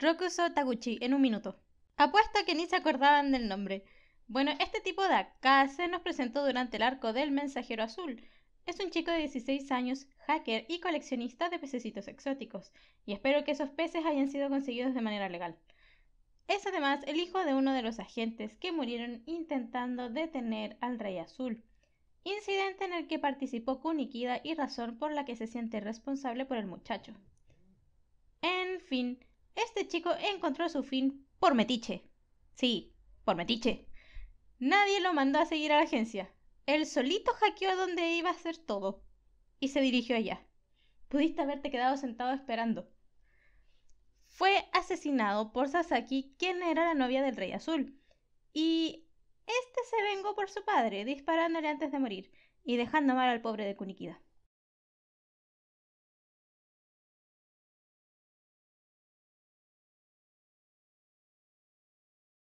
Rokuso Taguchi, en un minuto. Apuesto a que ni se acordaban del nombre. Bueno, este tipo de se nos presentó durante el arco del Mensajero Azul. Es un chico de 16 años, hacker y coleccionista de pececitos exóticos, y espero que esos peces hayan sido conseguidos de manera legal. Es además el hijo de uno de los agentes que murieron intentando detener al Rey Azul, incidente en el que participó Kunikida y razón por la que se siente responsable por el muchacho. En fin, este chico encontró su fin por metiche. Sí, por metiche. Nadie lo mandó a seguir a la agencia. Él solito hackeó donde iba a hacer todo. Y se dirigió allá. Pudiste haberte quedado sentado esperando. Fue asesinado por Sasaki, quien era la novia del Rey Azul. Y este se vengó por su padre, disparándole antes de morir y dejando mal al pobre de Kunikida.